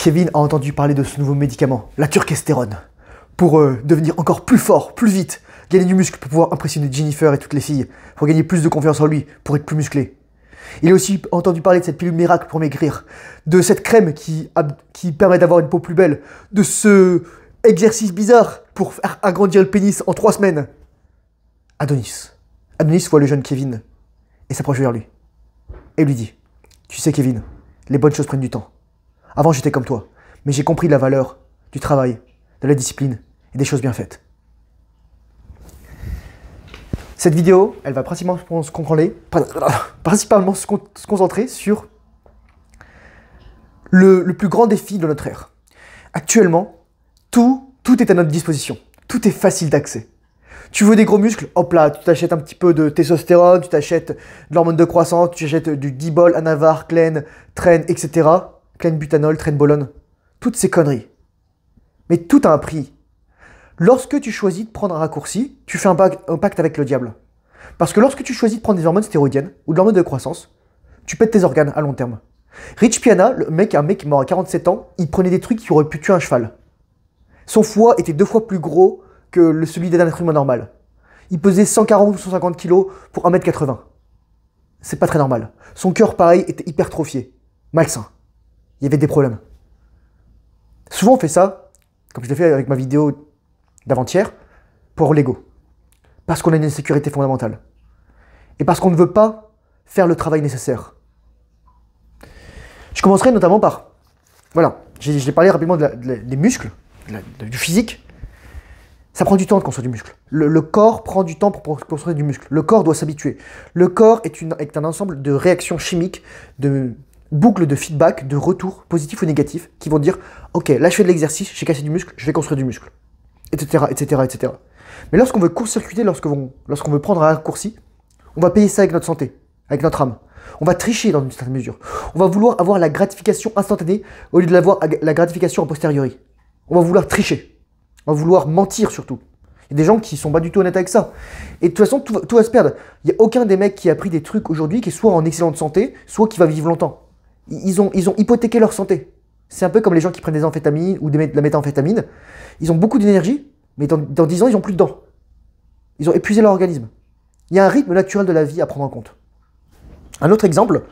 Kevin a entendu parler de ce nouveau médicament, la turquestérone, pour euh, devenir encore plus fort, plus vite, gagner du muscle pour pouvoir impressionner Jennifer et toutes les filles, pour gagner plus de confiance en lui, pour être plus musclé. Il a aussi entendu parler de cette pilule miracle pour maigrir, de cette crème qui, qui permet d'avoir une peau plus belle, de ce exercice bizarre pour faire agrandir le pénis en trois semaines. Adonis. Adonis voit le jeune Kevin et s'approche vers lui. Et lui dit Tu sais, Kevin, les bonnes choses prennent du temps. Avant, j'étais comme toi, mais j'ai compris la valeur du travail, de la discipline et des choses bien faites. Cette vidéo, elle va principalement se concentrer, sur le, plus grand défi de notre ère. Actuellement, tout, est à notre disposition. Tout est facile d'accès. Tu veux des gros muscles Hop là, tu t'achètes un petit peu de testostérone, tu t'achètes de l'hormone de croissance, tu t'achètes du Dibol, Anavar, Clen, Train, etc butanol, Bologne, toutes ces conneries. Mais tout a un prix. Lorsque tu choisis de prendre un raccourci, tu fais un, pacte avec le diable. Parce que lorsque tu choisis de prendre des hormones stéroïdiennes ou de l'hormone de croissance, tu pètes tes organes à long terme. Rich Piana, le mec, un mec mort à 47 ans, il prenait des trucs qui auraient pu tuer un cheval. Son foie était deux fois plus gros que celui d'un être humain normal. Il pesait 140 ou 150 kg pour 1m80. C'est pas très normal. Son cœur, pareil, était hypertrophié. Malsain il y avait des problèmes. Souvent, on fait ça, comme je l'ai fait avec ma vidéo d'avant-hier, pour l'ego. Parce qu'on a une insécurité fondamentale. Et parce qu'on ne veut pas faire le travail nécessaire. Je commencerai notamment par. Voilà, j'ai parlé rapidement des muscles, du physique. Ça prend du temps de construire du muscle. Le, corps prend du temps pour construire du muscle. Le corps doit s'habituer. Le corps est, est un ensemble de réactions chimiques, de boucle de feedback, de retour positif ou négatif, qui vont dire Ok, là je fais de l'exercice, j'ai cassé du muscle, je vais construire du muscle, etc. etc., etc. Mais lorsqu'on veut court-circuiter, lorsqu'on veut prendre un raccourci, on va payer ça avec notre santé, avec notre âme. On va tricher dans une certaine mesure. On va vouloir avoir la gratification instantanée au lieu de l'avoir la gratification a posteriori. On va vouloir tricher. On va vouloir mentir surtout. Il y a des gens qui sont pas du tout honnêtes avec ça. Et de toute façon, tout va, se perdre. Il n'y a aucun des mecs qui a pris des trucs aujourd'hui qui est soit en excellente santé, soit qui va vivre longtemps ils ont, ils ont hypothéqué leur santé. C'est un peu comme les gens qui prennent des amphétamines ou de la méthamphétamine. Ils ont beaucoup d'énergie, mais dans, dans 10 ans, ils n'ont plus de dents. Ils ont épuisé leur organisme. Il y a un rythme naturel de la vie à prendre en compte. Un autre exemple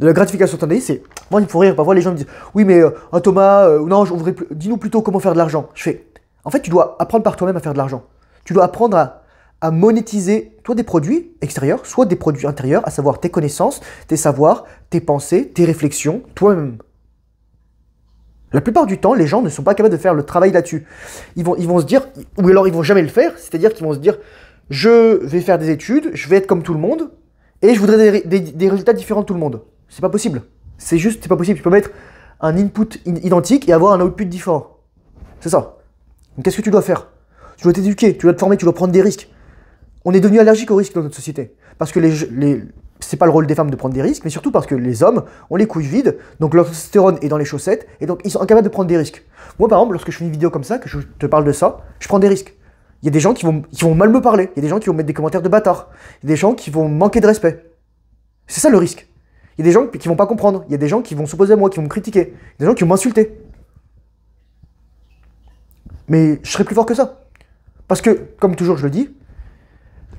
de la gratification instantanée, c'est. Moi, il faut rire. Parfois, les gens me disent Oui, mais euh, ah, Thomas, euh, non, Dis-nous plutôt comment faire de l'argent. Je fais En fait, tu dois apprendre par toi-même à faire de l'argent. Tu dois apprendre à à monétiser soit des produits extérieurs, soit des produits intérieurs, à savoir tes connaissances, tes savoirs, tes pensées, tes réflexions, toi-même. La plupart du temps, les gens ne sont pas capables de faire le travail là-dessus. Ils vont, ils vont se dire, ou alors ils vont jamais le faire, c'est-à-dire qu'ils vont se dire, je vais faire des études, je vais être comme tout le monde, et je voudrais des, des résultats différents de tout le monde. C'est pas possible. C'est juste, c'est pas possible. Tu peux mettre un input identique et avoir un output différent. C'est ça. Donc qu'est-ce que tu dois faire Tu dois t'éduquer, tu dois te former, tu dois prendre des risques on est devenu allergique au risque dans notre société. Parce que les, les c'est pas le rôle des femmes de prendre des risques, mais surtout parce que les hommes ont les couilles vides, donc leur est dans les chaussettes, et donc ils sont incapables de prendre des risques. Moi, par exemple, lorsque je fais une vidéo comme ça, que je te parle de ça, je prends des risques. Il y a des gens qui vont, qui vont mal me parler, il y a des gens qui vont mettre des commentaires de bâtard, il des gens qui vont manquer de respect. C'est ça le risque. Il y a des gens qui vont pas comprendre, il y a des gens qui vont s'opposer à moi, qui vont me critiquer, des gens qui vont m'insulter. Mais je serai plus fort que ça. Parce que, comme toujours je le dis,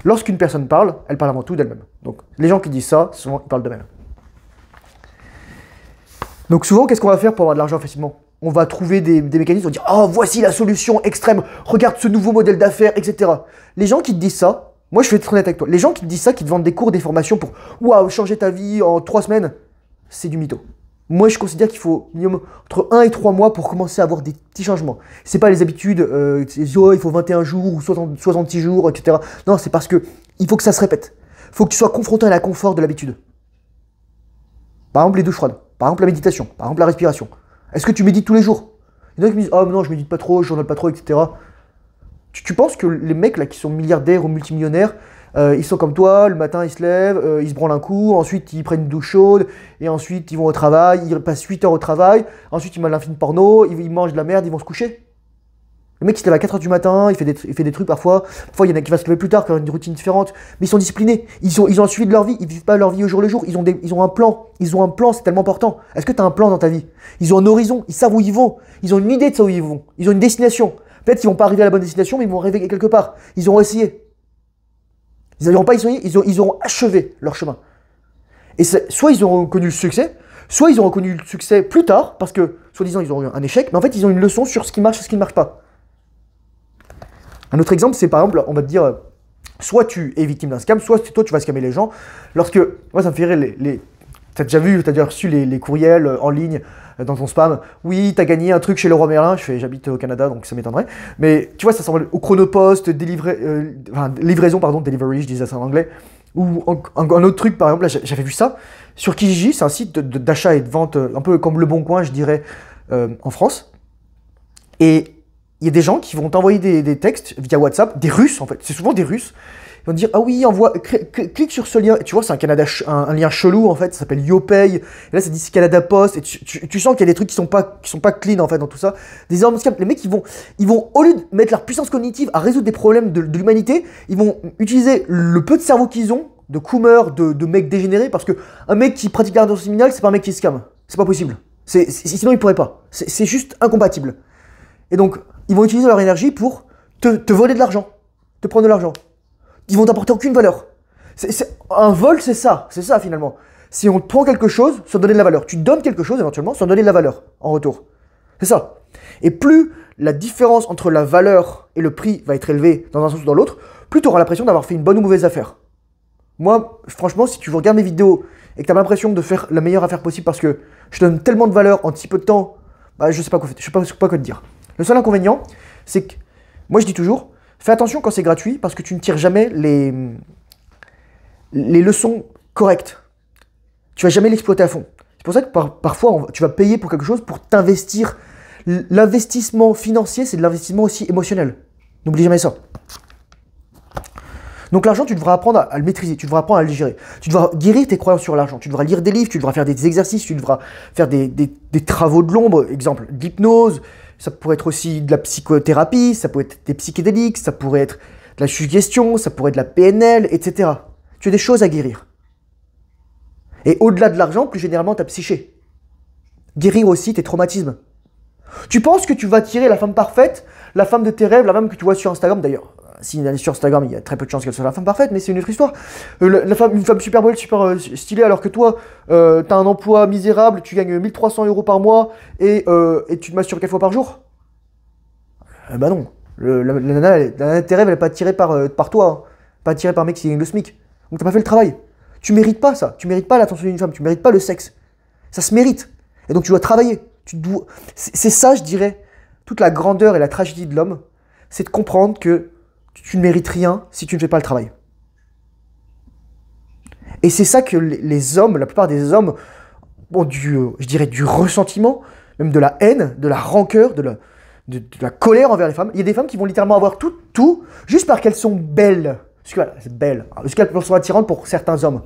Lorsqu'une personne parle, elle parle avant tout d'elle-même. Donc les gens qui disent ça, souvent, ils parlent d'eux-mêmes. Donc souvent, qu'est-ce qu'on va faire pour avoir de l'argent facilement On va trouver des, mécanismes, on va dire « Oh, voici la solution extrême, regarde ce nouveau modèle d'affaires, etc. » Les gens qui te disent ça, moi je vais être honnête avec toi, les gens qui te disent ça, qui te vendent des cours, des formations pour « Waouh, changer ta vie en trois semaines », c'est du mytho. Moi, je considère qu'il faut minimum entre 1 et 3 mois pour commencer à avoir des petits changements. C'est pas les habitudes, euh, oh, il faut 21 jours ou 66 jours, etc. Non, c'est parce que il faut que ça se répète. Il faut que tu sois confronté à la confort de l'habitude. Par exemple, les douches froides. Par exemple, la méditation. Par exemple, la respiration. Est-ce que tu médites tous les jours Il y en a qui me disent, oh non, je médite pas trop, je journal pas trop, etc. Tu, tu penses que les mecs là qui sont milliardaires ou multimillionnaires, euh, ils sont comme toi, le matin ils se lèvent, euh, ils se branlent un coup, ensuite ils prennent une douche chaude, et ensuite ils vont au travail, ils passent 8 heures au travail, ensuite ils mangent un film porno, ils, mangent de la merde, ils vont se coucher. Le mec il se lève à 4 heures du matin, il fait, des, trucs parfois, parfois il y en a qui va se lever plus tard, qui ont une routine différente, mais ils sont disciplinés, ils, ont suivi de leur vie, ils vivent pas leur vie au jour le jour, ils ont, un plan, ils ont un plan, c'est tellement important. Est-ce que tu as un plan dans ta vie Ils ont un horizon, ils savent où ils vont, ils ont une idée de ça où ils vont, ils ont une destination. Peut-être qu'ils vont pas arriver à la bonne destination, mais ils vont arriver quelque part. Ils ont essayé. Ils n'auront pas ils, ont, ils auront achevé leur chemin. Et soit ils auront connu le succès, soit ils auront connu le succès plus tard, parce que, soi-disant, ils ont eu un échec, mais en fait, ils ont une leçon sur ce qui marche et ce qui ne marche pas. Un autre exemple, c'est par exemple, on va te dire, euh, soit tu es victime d'un scam, soit toi, tu vas scammer les gens. Lorsque, moi, ça me ferait, les, tu t'as déjà vu, as déjà reçu les courriels euh, en ligne dans ton spam, oui, t'as gagné un truc chez le Merlin, je j'habite au Canada, donc ça m'étonnerait. Mais tu vois, ça semble au chronopost, euh, livraison, pardon, delivery, je disais ça en anglais. Ou un, autre truc, par exemple, j'avais vu ça sur Kijiji, c'est un site d'achat et de vente, euh, un peu comme Le Bon Coin, je dirais, euh, en France. Et il y a des gens qui vont t'envoyer des, textes via WhatsApp, des Russes en fait, c'est souvent des Russes, ils vont dire, ah oui, envoie, clique sur ce lien. tu vois, c'est un, Canada un, lien chelou, en fait, ça s'appelle YoPay. Et là, ça dit Canada Post. Et tu, sens qu'il y a des trucs qui sont pas, qui sont pas clean, en fait, dans tout ça. Des énormes scams. Les mecs, ils vont, ils vont, au lieu de mettre leur puissance cognitive à résoudre des problèmes de, l'humanité, ils vont utiliser le peu de cerveau qu'ils ont, de coumeurs, de, mecs dégénérés, parce que un mec qui pratique l'art criminelle, c'est pas un mec qui scam. C'est pas possible. c'est sinon, ils pourraient pas. C'est juste incompatible. Et donc, ils vont utiliser leur énergie pour te voler de l'argent, te prendre de l'argent ils vont t'apporter aucune valeur. un vol, c'est ça, c'est ça finalement. Si on te prend quelque chose, sans donner de la valeur. Tu donnes quelque chose éventuellement, sans donner de la valeur en retour. C'est ça. Et plus la différence entre la valeur et le prix va être élevée dans un sens ou dans l'autre, plus tu auras l'impression d'avoir fait une bonne ou mauvaise affaire. Moi, franchement, si tu regardes mes vidéos et que tu as l'impression de faire la meilleure affaire possible parce que je donne tellement de valeur en si peu de temps, bah, je sais pas quoi, sais pas quoi te dire. Le seul inconvénient, c'est que moi je dis toujours, Fais attention quand c'est gratuit parce que tu ne tires jamais les, les leçons correctes. Tu vas jamais l'exploiter à fond. C'est pour ça que parfois tu vas payer pour quelque chose pour t'investir. L'investissement financier, c'est de l'investissement aussi émotionnel. N'oublie jamais ça. Donc l'argent, tu devras apprendre à, le maîtriser, tu devras apprendre à le gérer. Tu devras guérir tes croyances sur l'argent, tu devras lire des livres, tu devras faire des exercices, tu devras faire des, des travaux de l'ombre, exemple d'hypnose, ça pourrait être aussi de la psychothérapie, ça pourrait être des psychédéliques, ça pourrait être de la suggestion, ça pourrait être de la PNL, etc. Tu as des choses à guérir. Et au-delà de l'argent, plus généralement ta psyché. Guérir aussi tes traumatismes. Tu penses que tu vas tirer la femme parfaite, la femme de tes rêves, la femme que tu vois sur Instagram d'ailleurs si elle est sur Instagram, il y a très peu de chances qu'elle soit la femme parfaite, mais c'est une autre histoire. Euh, la femme, une femme super belle, super euh, stylée, alors que toi, euh, t'as un emploi misérable, tu gagnes 1300 euros par mois et, euh, tu te masturbes 4 fois par jour Bah ben non. Le, la, elle, tes rêves, elle n'est pas attirée par, par toi, hein. pas attirée par un mec qui gagne le SMIC. Donc t'as pas fait le travail. Tu mérites pas ça. Tu mérites pas l'attention d'une femme, tu mérites pas le sexe. Ça se mérite. Et donc tu dois travailler. Tu dois... C'est ça, je dirais, toute la grandeur et la tragédie de l'homme, c'est de comprendre que tu ne mérites rien si tu ne fais pas le travail. Et c'est ça que les hommes, la plupart des hommes, ont du, euh, je dirais, du ressentiment, même de la haine, de la rancœur, de la, de, la colère envers les femmes. Il y a des femmes qui vont littéralement avoir tout, tout, juste parce qu'elles sont belles. belle. Parce qu'elles sont attirantes pour certains hommes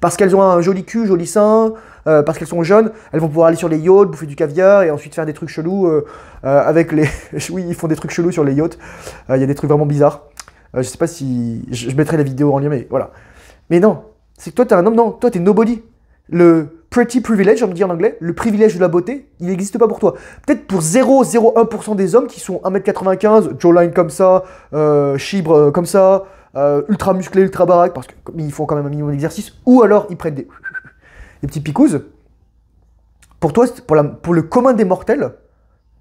parce qu'elles ont un joli cul, joli sein, euh, parce qu'elles sont jeunes, elles vont pouvoir aller sur les yachts, bouffer du caviar et ensuite faire des trucs chelous euh, euh, avec les. oui, ils font des trucs chelous sur les yachts. Il y a des trucs vraiment bizarres. je sais pas si. Je, mettrai la vidéo en lien, mais voilà. Mais non, c'est que toi, t'es un homme, non, toi, t'es nobody. Le pretty privilege, on me dit en anglais, le privilège de la beauté, il n'existe pas pour toi. Peut-être pour 0,01% des hommes qui sont 1m95, jawline comme ça, chibre comme ça. Euh, ultra musclé ultra baraque parce qu'ils font quand même un minimum d'exercice, ou alors ils prennent des, des petits picouzes. Pour toi, pour, pour, le commun des mortels,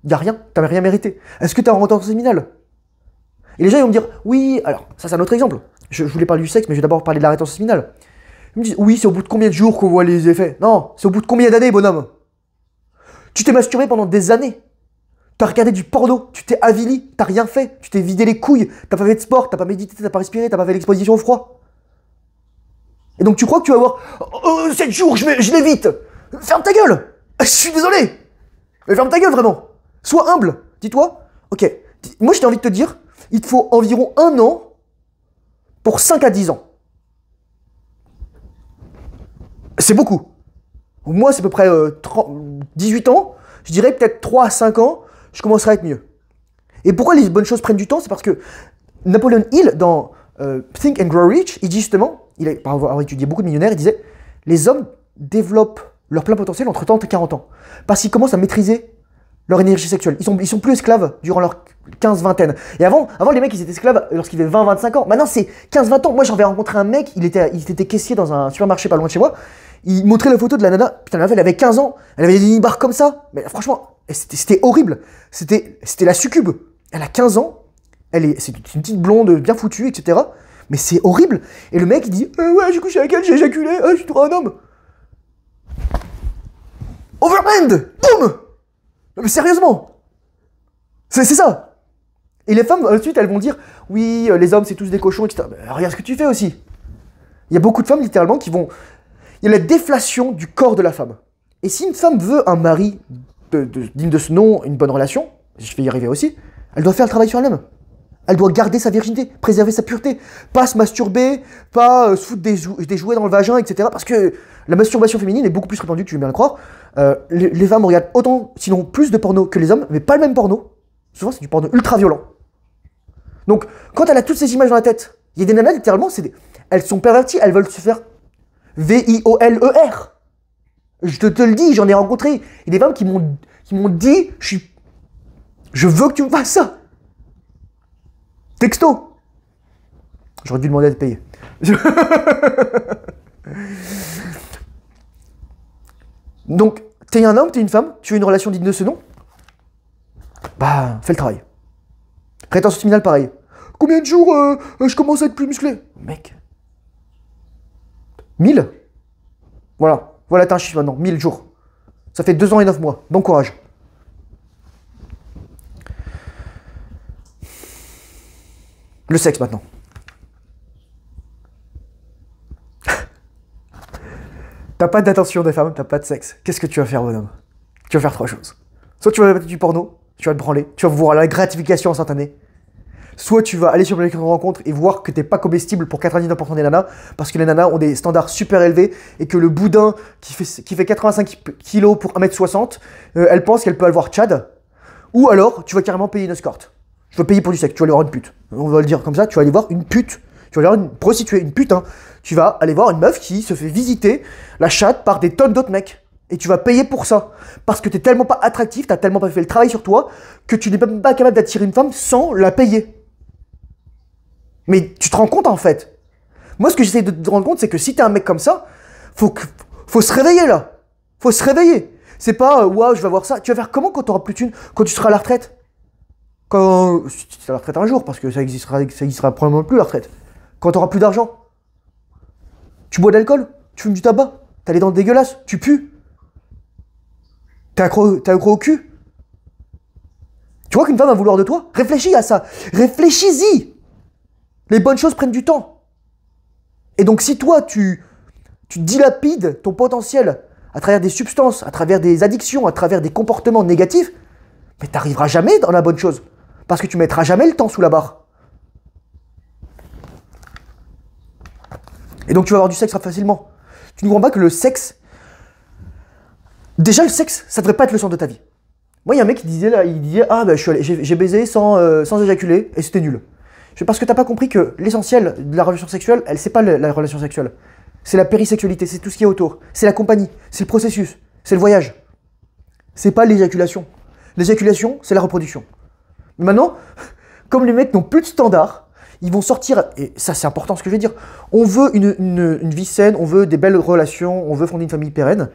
il a rien, tu n'as rien mérité. Est-ce que tu as un retard séminale Et les gens ils vont me dire, oui, alors ça c'est un autre exemple. Je, voulais parler du sexe, mais je vais d'abord parler de la rétention séminale. Ils me disent, oui, c'est au bout de combien de jours qu'on voit les effets Non, c'est au bout de combien d'années, bonhomme Tu t'es masturbé pendant des années. T'as regardé du porno, tu t'es avili, t'as rien fait, tu t'es vidé les couilles, t'as pas fait de sport, t'as pas médité, t'as pas respiré, t'as pas fait l'exposition au froid. Et donc tu crois que tu vas avoir 7 jours, je, je l'évite Ferme ta gueule Je suis désolé Mais ferme ta gueule vraiment Sois humble Dis-toi, ok, moi j'ai envie de te dire, il te faut environ un an pour 5 à 10 ans. C'est beaucoup. Moi, c'est à peu près 18 euh, ans. Je dirais peut-être 3 à 5 ans je commencerai à être mieux. Et pourquoi les bonnes choses prennent du temps C'est parce que Napoleon Hill, dans euh, Think and Grow Rich, il dit justement, il a, par avoir étudié beaucoup de millionnaires, il disait les hommes développent leur plein potentiel entre 30 et 40 ans. Parce qu'ils commencent à maîtriser leur énergie sexuelle. Ils sont, ils sont plus esclaves durant leur 15 vingtaine. Et avant, avant les mecs, ils étaient esclaves lorsqu'ils avaient 20-25 ans. Maintenant, c'est 15-20 ans. Moi, j'avais rencontré un mec, il était, il était caissier dans un supermarché pas loin de chez moi. Il montrait la photo de la nana. Putain, elle avait 15 ans. Elle avait des mini barres comme ça. Mais franchement, c'était horrible. C'était la succube. Elle a 15 ans. Elle est, c'est une petite blonde bien foutue, etc. Mais c'est horrible. Et le mec, il dit euh, Ouais, j'ai couché avec elle, j'ai éjaculé, ah, je suis trop un homme. Overhand Boum mais sérieusement C'est ça Et les femmes, ensuite, elles vont dire Oui, euh, les hommes, c'est tous des cochons, etc. Mais regarde ce que tu fais aussi. Il y a beaucoup de femmes, littéralement, qui vont. Il y a la déflation du corps de la femme. Et si une femme veut un mari digne de ce nom, une bonne relation, je vais y arriver aussi, elle doit faire le travail sur elle-même. Elle doit garder sa virginité, préserver sa pureté, pas se masturber, pas euh, se foutre des, jouets dans le vagin, etc. Parce que la masturbation féminine est beaucoup plus répandue que tu veux bien le croire. Euh, les, femmes regardent autant, sinon plus de porno que les hommes, mais pas le même porno. Souvent, c'est du porno ultra violent. Donc, quand elle a toutes ces images dans la tête, il y a des nanas, littéralement, des... elles sont perverties, elles veulent se faire V-I-O-L-E-R. Je te, le dis, j'en ai rencontré. Il y a des femmes qui m'ont, qui m'ont dit, je suis, je veux que tu me fasses ça. Texto. J'aurais dû demander à te payer. Donc, t'es un homme, t'es une femme, tu as une relation digne de ce nom Bah, fais le travail. Rétention signal pareil. Combien de jours euh, je commence à être plus musclé Mec. 1000 Voilà. Voilà, t'as un chiffre maintenant, 1000 jours. Ça fait 2 ans et 9 mois. Bon courage. Le sexe maintenant. t'as pas d'attention des femmes, t'as pas de sexe. Qu'est-ce que tu vas faire, bonhomme Tu vas faire trois choses. Soit tu vas mettre du porno, tu vas te branler, tu vas voir la gratification en instantanée. Soit tu vas aller sur une de rencontre et voir que t'es pas comestible pour 99% des nanas, parce que les nanas ont des standards super élevés et que le boudin qui fait, qui fait 85 kg pour 1m60, euh, elle pense qu'elle peut avoir Tchad. Ou alors, tu vas carrément payer une escorte. Je veux payer pour du sexe, tu vas aller voir une pute. On va le dire comme ça, tu vas aller voir une pute. Tu vas aller voir une prostituée, une pute, Tu vas aller voir une meuf qui se fait visiter la chatte par des tonnes d'autres mecs. Et tu vas payer pour ça. Parce que t'es tellement pas attractif, t'as tellement pas fait le travail sur toi, que tu n'es même pas capable d'attirer une femme sans la payer. Mais tu te rends compte en fait. Moi, ce que j'essaie de te rendre compte, c'est que si t'es un mec comme ça, faut, faut se réveiller là. Faut se réveiller. C'est pas, euh, waouh, je vais voir ça. Tu vas faire comment quand t'auras plus de thunes, quand tu seras à la retraite Quand. tu seras à la retraite un jour, parce que ça existera, ça existera probablement plus la retraite. Quand t'auras plus d'argent. Tu bois de l'alcool, tu fumes du tabac, t'as les dents dégueulasses, tu pues. T'as un gros au cul. Tu vois qu'une femme va vouloir de toi Réfléchis à ça. Réfléchis-y les bonnes choses prennent du temps. Et donc si toi, tu, dilapides ton potentiel à travers des substances, à travers des addictions, à travers des comportements négatifs, mais tu n'arriveras jamais dans la bonne chose. Parce que tu mettras jamais le temps sous la barre. Et donc tu vas avoir du sexe facilement. Tu ne comprends pas que le sexe. Déjà, le sexe, ça devrait pas être le centre de ta vie. Moi, il y a un mec qui disait là, il disait Ah, ben, j'ai baisé sans, euh, sans éjaculer et c'était nul. Parce que t'as pas compris que l'essentiel de la relation sexuelle, elle c'est pas la, relation sexuelle. C'est la périsexualité, c'est tout ce qui est autour. C'est la compagnie, c'est le processus, c'est le voyage. C'est pas l'éjaculation. L'éjaculation, c'est la reproduction. maintenant, comme les mecs n'ont plus de standards, ils vont sortir, et ça c'est important ce que je vais dire, on veut une, une, vie saine, on veut des belles relations, on veut fonder une famille pérenne,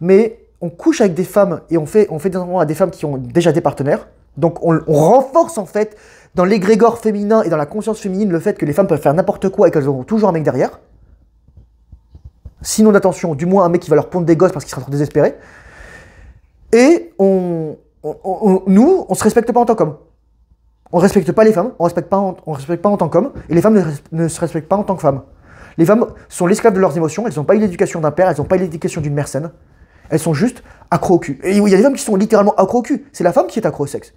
mais on couche avec des femmes et on fait, on fait des enfants à des femmes qui ont déjà des partenaires. Donc on, on renforce en fait dans l'égrégore féminin et dans la conscience féminine le fait que les femmes peuvent faire n'importe quoi et qu'elles auront toujours un mec derrière. Sinon, attention, du moins un mec qui va leur pondre des gosses parce qu'il sera trop désespéré. Et on, on, nous, on se respecte pas en tant qu'hommes. On ne respecte pas les femmes, on respecte respecte pas en tant qu'homme, et les femmes ne, se respectent pas en tant que femmes. Les femmes sont l'esclave de leurs émotions, elles n'ont pas eu l'éducation d'un père, elles n'ont pas eu l'éducation d'une mère Elles sont juste accro au cul. Et il y a des femmes qui sont littéralement accro au cul. C'est la femme qui est accro au sexe.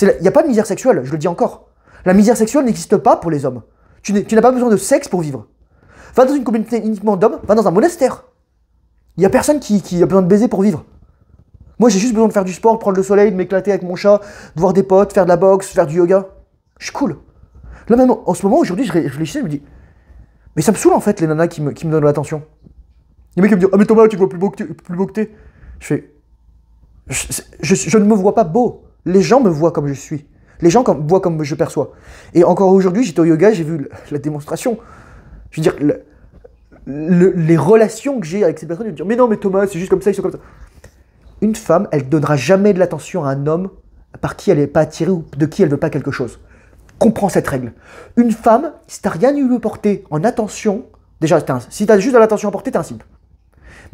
Il n'y a pas de misère sexuelle, je le dis encore. La misère sexuelle n'existe pas pour les hommes. Tu n'as pas besoin de sexe pour vivre. Va dans une communauté uniquement d'hommes, va dans un monastère. Il n'y a personne qui, a besoin de baiser pour vivre. Moi, j'ai juste besoin de faire du sport, prendre le soleil, de m'éclater avec mon chat, de voir des potes, faire de la boxe, faire du yoga. Je suis cool. Là, même en ce moment, aujourd'hui, je réfléchis, je me dis Mais ça me saoule en fait, les nanas qui me, qui me donnent l'attention. Les mecs qui me disent Ah, mais Thomas, tu te vois plus beau que, t'es. Je fais je ne me vois pas beau. Les gens me voient comme je suis. Les gens comme, voient comme je perçois. Et encore aujourd'hui, j'étais au yoga, j'ai vu la démonstration. Je veux dire, les relations que j'ai avec ces personnes, me disent « Mais non, mais Thomas, c'est juste comme ça, ils sont comme ça. Une femme, elle ne donnera jamais de l'attention à un homme par qui elle n'est pas attirée ou de qui elle ne veut pas quelque chose. Comprends cette règle. Une femme, si n'as rien eu lui porter en attention, déjà, un, si as juste de l'attention à porter, es un simple.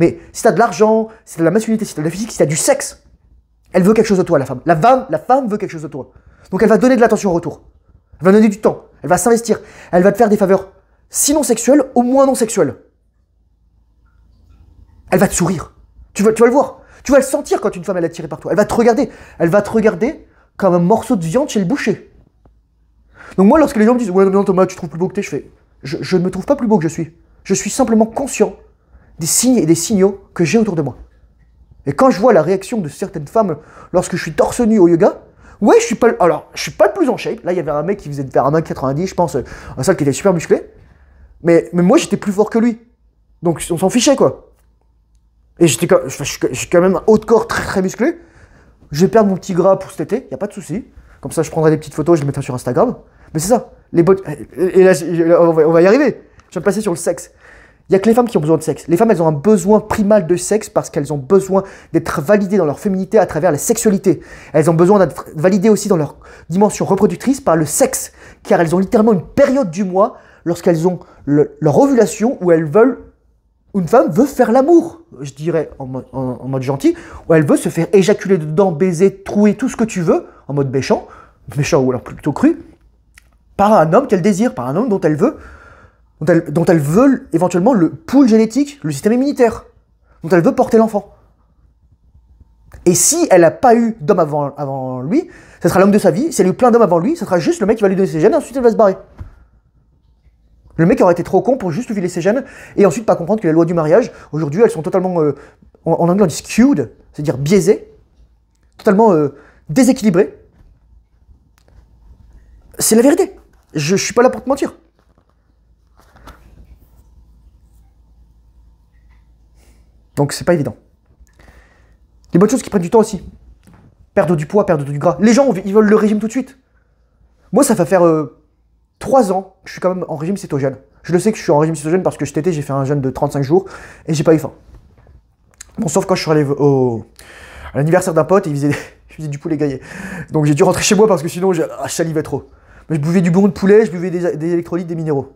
Mais si tu as de l'argent, si as de la masculinité, si as de la physique, si tu as du sexe, elle veut quelque chose de toi, la femme. La femme, la femme veut quelque chose de toi. Donc elle va donner de l'attention en retour. Elle va donner du temps. Elle va s'investir. Elle va te faire des faveurs, sinon sexuelles, au moins non sexuelles. Elle va te sourire. Tu vas, tu vas le voir. Tu vas le sentir quand une femme elle est attirée par toi. Elle va te regarder. Elle va te regarder comme un morceau de viande chez le boucher. Donc moi, lorsque les gens me disent ouais non Thomas, tu trouves plus beau que t'es, je fais je ne me trouve pas plus beau que je suis. Je suis simplement conscient des signes et des signaux que j'ai autour de moi. Et quand je vois la réaction de certaines femmes lorsque je suis torse nu au yoga, ouais, je suis pas, alors, je suis pas le plus en shape. Là, il y avait un mec qui faisait de faire un 1,90, 90 je pense, un seul qui était super musclé. Mais, mais moi, j'étais plus fort que lui. Donc, on s'en fichait, quoi. Et j'étais quand, je, suis quand même un haut de corps très, très musclé. Je vais perdre mon petit gras pour cet été, il a pas de souci. Comme ça, je prendrai des petites photos, je les mettrai sur Instagram. Mais c'est ça, les bottes. Et là, on va y arriver. Je vais placer sur le sexe. Il n'y a que les femmes qui ont besoin de sexe. Les femmes, elles ont un besoin primal de sexe parce qu'elles ont besoin d'être validées dans leur féminité à travers la sexualité. Elles ont besoin d'être validées aussi dans leur dimension reproductrice par le sexe, car elles ont littéralement une période du mois lorsqu'elles ont leur ovulation où elles veulent une femme veut faire l'amour, je dirais en, mode, mode gentil, où elle veut se faire éjaculer dedans, baiser, trouer, tout ce que tu veux, en mode méchant, méchant ou alors plutôt cru, par un homme qu'elle désire, par un homme dont elle veut dont elle veut éventuellement le pool génétique, le système immunitaire, dont elle veut porter l'enfant. Et si elle n'a pas eu d'homme avant, lui, ça sera l'homme de sa vie. Si elle a eu plein d'hommes avant lui, ça sera juste le mec qui va lui donner ses gènes et ensuite elle va se barrer. Le mec aurait été trop con pour juste lui filer ses gènes et ensuite pas comprendre que les lois du mariage, aujourd'hui, elles sont totalement, euh, en, anglais on dit skewed, c'est-à-dire biaisées, totalement euh, déséquilibrées. C'est la vérité. Je, je suis pas là pour te mentir. Donc c'est pas évident. Les bonnes choses qui prennent du temps aussi. Perdre du poids, perdre du gras. Les gens, ils veulent le régime tout de suite. Moi, ça va faire 3 euh, ans que je suis quand même en régime cétogène. Je le sais que je suis en régime cétogène parce que cet été, j'ai fait un jeûne de 35 jours et j'ai pas eu faim. Bon, sauf quand je suis allé au... à l'anniversaire d'un pote, et faisait, il du poulet gaillé. Donc j'ai dû rentrer chez moi parce que sinon, je ah, salivais trop. Mais je buvais du bon de poulet, je buvais des électrolytes, des minéraux.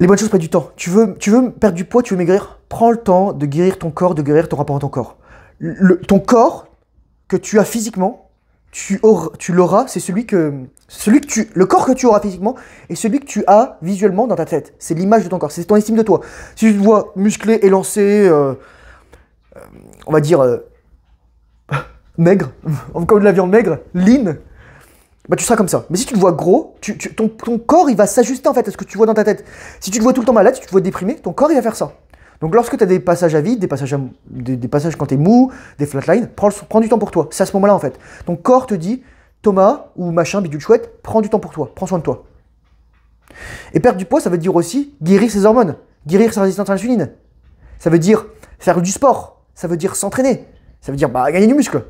Les bonnes choses prennent du temps. Tu veux, tu veux perdre du poids, tu veux maigrir, prends le temps de guérir ton corps, de guérir ton rapport à ton corps. ton corps que tu as physiquement, tu, tu l'auras, c'est celui que, celui que tu, le corps que tu auras physiquement et celui que tu as visuellement dans ta tête. C'est l'image de ton corps, c'est ton estime de toi. Si tu te vois musclé, élancé, euh, euh, on va dire euh, maigre, comme de la viande maigre, lean, bah, tu seras comme ça. Mais si tu te vois gros, ton, corps, il va s'ajuster en fait à ce que tu vois dans ta tête. Si tu te vois tout le temps malade, si tu te vois déprimé, ton corps, il va faire ça. Donc lorsque tu as des passages à vide, des passages, des, passages quand tu es mou, des flatlines, prends, du temps pour toi. C'est à ce moment-là en fait. Ton corps te dit, Thomas ou machin, bidule chouette, prends du temps pour toi, prends soin de toi. Et perdre du poids, ça veut dire aussi guérir ses hormones, guérir sa résistance à l'insuline. Ça veut dire faire du sport, ça veut dire s'entraîner, ça veut dire bah, gagner du muscle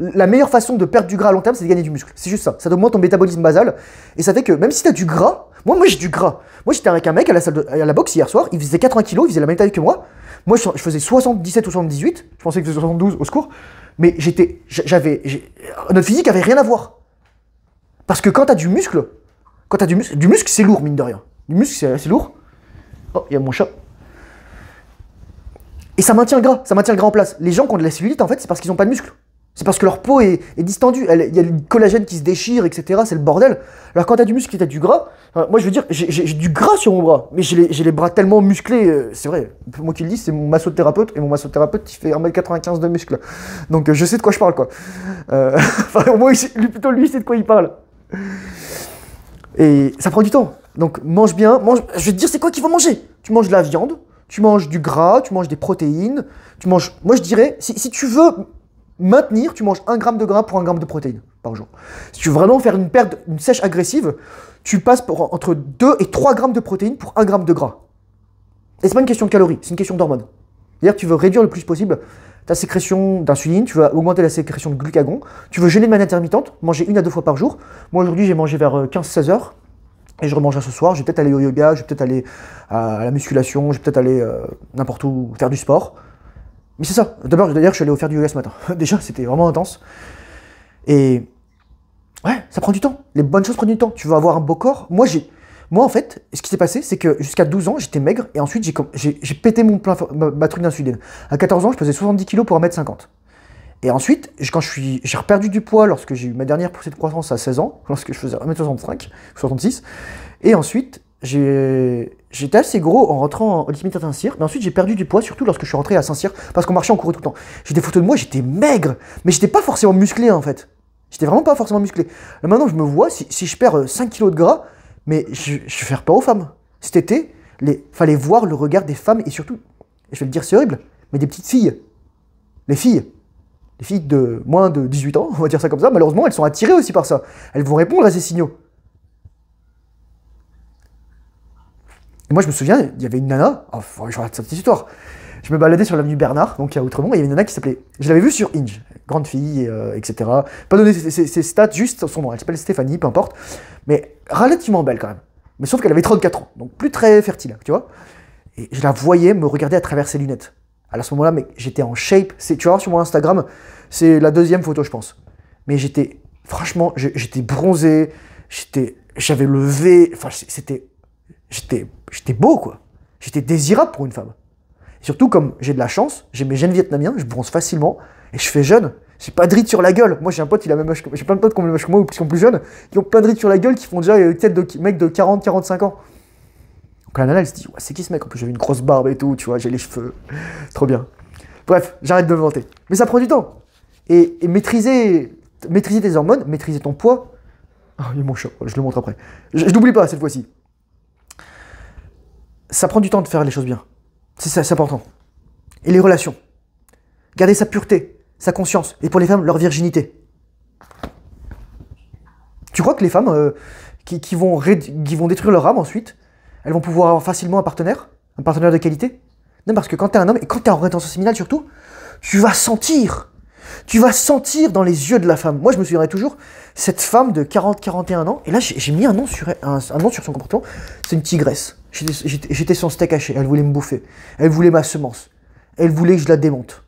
la meilleure façon de perdre du gras à long terme, c'est de gagner du muscle. C'est juste ça. Ça augmente ton métabolisme basal. Et ça fait que même si t'as du gras, moi, moi j'ai du gras. Moi j'étais avec un mec à la, salle de, à la boxe hier soir, il faisait 80 kilos. il faisait la même taille que moi. Moi je, faisais 77 ou 78, je pensais que faisais 72 au secours. Mais j'étais. J'avais. Notre physique avait rien à voir. Parce que quand t'as du muscle, quand t'as du muscle, du muscle c'est lourd mine de rien. Du muscle c'est assez lourd. Oh, il y a mon chat. Et ça maintient le gras, ça maintient le gras en place. Les gens qui ont de la cellulite en fait, c'est parce qu'ils n'ont pas de muscle. C'est parce que leur peau est, distendue, il y a du collagène qui se déchire, etc. C'est le bordel. Alors quand t'as du muscle et t'as du gras, moi je veux dire, j'ai du gras sur mon bras, mais j'ai les, bras tellement musclés, euh, c'est vrai, moi qui le dis, c'est mon thérapeute, et mon thérapeute il fait 1m95 de muscle. Donc euh, je sais de quoi je parle quoi. Euh, enfin, au moins, lui, plutôt lui, c'est de quoi il parle. Et ça prend du temps. Donc mange bien, mange, je vais te dire c'est quoi qu'il faut manger. Tu manges de la viande, tu manges du gras, tu manges des protéines, tu manges. Moi je dirais, si tu veux maintenir, tu manges 1 gramme de gras pour 1 gramme de protéines par jour. Si tu veux vraiment faire une perte, une sèche agressive, tu passes pour entre 2 et 3 grammes de protéines pour 1 gramme de gras. Et n'est pas une question de calories, c'est une question d'hormones. cest tu veux réduire le plus possible ta sécrétion d'insuline, tu veux augmenter la sécrétion de glucagon, tu veux gêner de manière intermittente, manger une à deux fois par jour. Moi aujourd'hui j'ai mangé vers 15-16 euh, heures, et je remangerai ce soir. Je vais peut-être aller au yoga, je vais peut-être aller à la musculation, je vais peut-être aller euh, n'importe où faire du sport. Mais c'est ça. D'abord, d'ailleurs, je suis allé faire du yoga ce matin. Déjà, c'était vraiment intense. Et ouais, ça prend du temps. Les bonnes choses prennent du temps. Tu veux avoir un beau corps. Moi, j'ai. Moi, en fait, ce qui s'est passé, c'est que jusqu'à 12 ans, j'étais maigre et ensuite, j'ai pété mon plein, ma, truc d'insuline. À 14 ans, je pesais 70 kg pour 1m50. Et ensuite, quand je suis, j'ai reperdu du poids lorsque j'ai eu ma dernière poussée de croissance à 16 ans, lorsque je faisais 1m65, 66. Et ensuite, j'ai j'étais assez gros en rentrant en limite à Saint-Cyr, mais ensuite j'ai perdu du poids, surtout lorsque je suis rentré à Saint-Cyr, parce qu'on marchait, on courait tout le temps. J'ai des photos de moi, j'étais maigre, mais j'étais pas forcément musclé en fait. J'étais vraiment pas forcément musclé. maintenant, je me vois, si, je perds 5 euh, kilos de gras, mais je, vais faire peur aux femmes. Cet été, il fallait voir le regard des femmes et surtout, je vais le dire, c'est horrible, mais des petites filles. Les filles. Les filles de moins de 18 ans, on va dire ça comme ça, malheureusement, elles sont attirées aussi par ça. Elles vont répondre à ces signaux. Et moi, je me souviens, il y avait une nana, oh, enfin, je raconte cette petite histoire. Je me baladais sur l'avenue Bernard, donc à Outremont, et il y avait une nana qui s'appelait. Je l'avais vue sur Inge, grande fille, etc. Euh, Pas donné ses, stats, juste son nom. Elle s'appelle Stéphanie, peu importe. Mais relativement belle quand même. Mais sauf qu'elle avait 34 ans, donc plus très fertile, tu vois. Et je la voyais me regarder à travers ses lunettes. Alors à ce moment-là, mais j'étais en shape. C'est, tu vois, sur mon Instagram, c'est la deuxième photo, je pense. Mais j'étais, franchement, j'étais bronzé, j'étais, j'avais levé. enfin, c'était, j'étais J'étais beau, quoi. J'étais désirable pour une femme. surtout, comme j'ai de la chance, j'ai mes gènes vietnamiens, je bronze facilement, et je fais jeune. J'ai pas de rides sur la gueule. Moi, j'ai un pote, il a même âge J'ai plein de potes qui ont le même âge que moi, ou qui sont plus jeunes, qui ont plein de rides sur la gueule, qui font déjà une euh, tête de mec de 40, 45 ans. Donc la nana, elle se dit, c'est qui ce mec En plus, j'avais une grosse barbe et tout, tu vois, j'ai les cheveux. Trop bien. Bref, j'arrête de me vanter. Mais ça prend du temps. Et, maîtriser, maîtriser tes hormones, maîtriser ton poids. Ah, il est mon chat, je le montre après. je n'oublie pas cette fois-ci ça prend du temps de faire les choses bien. C'est important. Et les relations. Garder sa pureté, sa conscience. Et pour les femmes, leur virginité. Tu crois que les femmes euh, qui, vont qui vont détruire leur âme ensuite, elles vont pouvoir avoir facilement un partenaire Un partenaire de qualité Non, parce que quand t'es un homme, et quand t'es en rétention séminale surtout, tu vas sentir tu vas sentir dans les yeux de la femme. Moi, je me souviendrai toujours, cette femme de 40-41 ans, et là, j'ai mis un nom, sur, un, nom sur son comportement, c'est une tigresse. J'étais son steak haché, elle voulait me bouffer. Elle voulait ma semence. Elle voulait que je la démonte.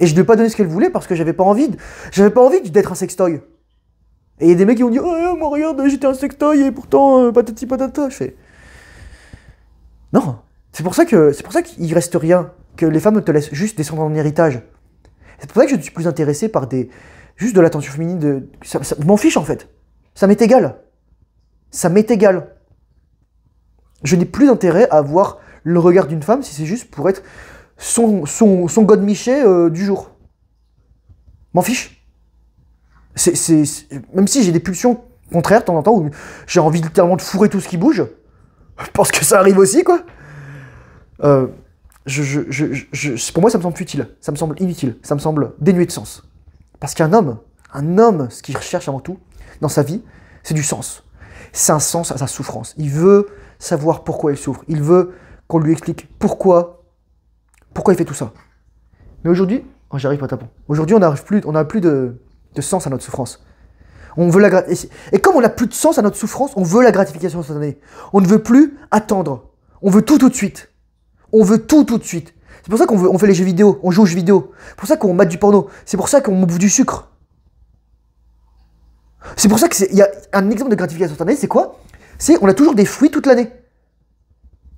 Et je ne lui ai pas donné ce qu'elle voulait parce que j'avais pas envie. J'avais pas envie d'être un sextoy. Et il y a des mecs qui vont dire Oh, moi, regarde, j'étais un sextoy et pourtant, euh, patati patata. Je Non. C'est pour ça qu'il c'est reste rien. Que les femmes te laissent juste descendre en héritage. C'est pour ça que je suis plus intéressé par des juste de l'attention féminine. De, m'en fiche en fait. Ça m'est égal. Ça m'est égal. Je n'ai plus intérêt à avoir le regard d'une femme si c'est juste pour être son, son, God euh, du jour. M'en fiche. C'est, même si j'ai des pulsions contraires de temps en temps où j'ai envie littéralement de fourrer tout ce qui bouge, je pense que ça arrive aussi quoi. Euh, je, pour moi, ça me semble futile, ça me semble inutile, ça me semble dénué de sens. Parce qu'un homme, un homme, ce qu'il recherche avant tout dans sa vie, c'est du sens. C'est un sens à sa souffrance. Il veut savoir pourquoi il souffre. Il veut qu'on lui explique pourquoi, pourquoi il fait tout ça. Mais aujourd'hui, oh, j'arrive pas à Aujourd'hui, on n'arrive plus, on n'a plus de, sens à notre souffrance. On veut la et, comme on n'a plus de sens à notre souffrance, on veut la gratification cette année. On ne veut plus attendre. On veut tout tout de suite on veut tout tout de suite. C'est pour ça qu'on fait les jeux vidéo, on joue aux jeux vidéo. C'est pour ça qu'on mate du porno. C'est pour ça qu'on bouffe du sucre. C'est pour ça qu'il y a un exemple de gratification année, c'est quoi C'est on a toujours des fruits toute l'année.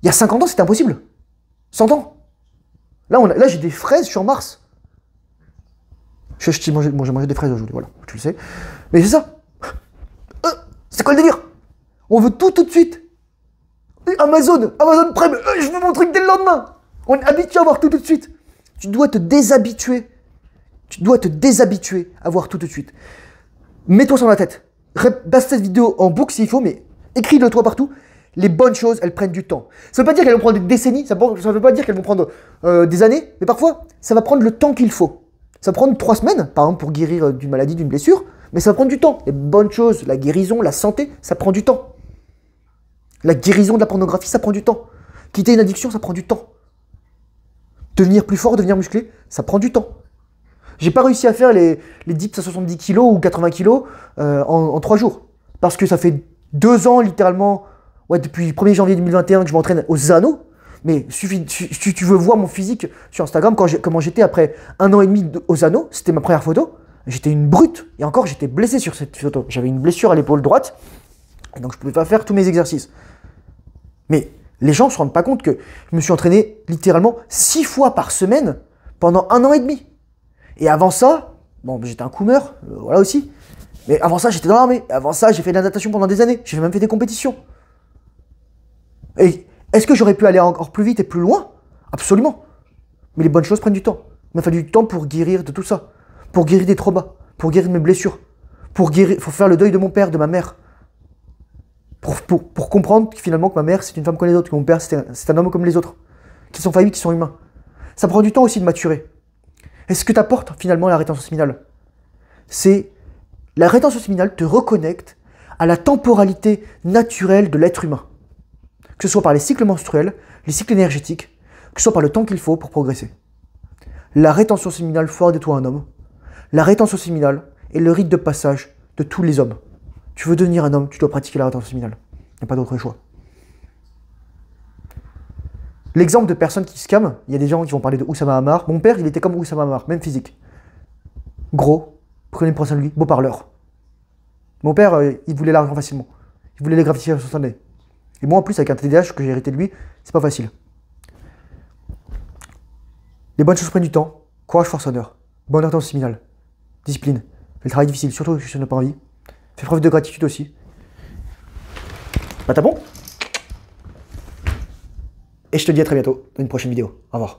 Il y a 50 ans, c'était impossible. 100 ans. Là, là j'ai des fraises, je suis en mars. Je, suis mangé, j'ai mangé des fraises aujourd'hui, voilà, tu le sais. Mais c'est ça. Euh, c'est quoi le délire On veut tout tout de suite. Amazon, Amazon Prime, euh, je veux mon truc dès le lendemain. On est habitué à avoir tout tout de suite. Tu dois te déshabituer. Tu dois te déshabituer à voir tout de suite. Mets-toi sur la tête. Basse cette vidéo en boucle s'il faut, mais écris-le toi partout. Les bonnes choses, elles prennent du temps. Ça ne veut pas dire qu'elles vont prendre des décennies, ça ne veut pas dire qu'elles vont prendre euh, des années, mais parfois, ça va prendre le temps qu'il faut. Ça va prendre trois semaines, par exemple, pour guérir euh, d'une maladie, d'une blessure, mais ça va prendre du temps. Les bonnes choses, la guérison, la santé, ça prend du temps. La guérison de la pornographie, ça prend du temps. Quitter une addiction, ça prend du temps. Devenir plus fort, devenir musclé, ça prend du temps. J'ai pas réussi à faire les, les dips à 70 kg ou 80 kg euh, en, trois 3 jours. Parce que ça fait deux ans, littéralement, ouais, depuis le 1er janvier 2021 que je m'entraîne aux anneaux. Mais suffit, si tu veux voir mon physique sur Instagram, quand comment j'étais après un an et demi aux anneaux, c'était ma première photo, j'étais une brute. Et encore, j'étais blessé sur cette photo. J'avais une blessure à l'épaule droite, donc je pouvais pas faire tous mes exercices. Mais les gens ne se rendent pas compte que je me suis entraîné littéralement six fois par semaine pendant un an et demi. Et avant ça, bon, j'étais un coumeur, euh, voilà aussi. Mais avant ça, j'étais dans l'armée. Avant ça, j'ai fait de la natation pendant des années. J'ai même fait des compétitions. Et est-ce que j'aurais pu aller encore plus vite et plus loin Absolument. Mais les bonnes choses prennent du temps. Il m'a fallu du temps pour guérir de tout ça. Pour guérir des traumas. Pour guérir mes blessures. Pour guérir, faire le deuil de mon père, de ma mère pour, comprendre que comprendre finalement que ma mère, c'est une femme comme les autres, que mon père, c'est un, homme comme les autres, qu'ils sont faillibles, qu'ils sont humains. Ça prend du temps aussi de maturer. Et ce que t'apporte finalement la rétention séminale, c'est la rétention séminale te reconnecte à la temporalité naturelle de l'être humain. Que ce soit par les cycles menstruels, les cycles énergétiques, que ce soit par le temps qu'il faut pour progresser. La rétention séminale foire de toi un homme. La rétention séminale est le rite de passage de tous les hommes. Tu veux devenir un homme, tu dois pratiquer la rétention séminale. Il n'y a pas d'autre choix. L'exemple de personnes qui se il y a des gens qui vont parler de Oussama Hamar. Mon père, il était comme Oussama Hamar, même physique. Gros, prenez une personne de lui, beau parleur. Mon père, euh, il voulait l'argent facilement. Il voulait les son instantanées. Et moi, en plus, avec un TDAH que j'ai hérité de lui, c'est pas facile. Les bonnes choses prennent du temps. Courage, force, honneur. Bonne rétention séminale. Discipline. Le travail difficile, surtout si tu n'as pas envie. Fais preuve de gratitude aussi. Bah t'as bon Et je te dis à très bientôt dans une prochaine vidéo. Au revoir.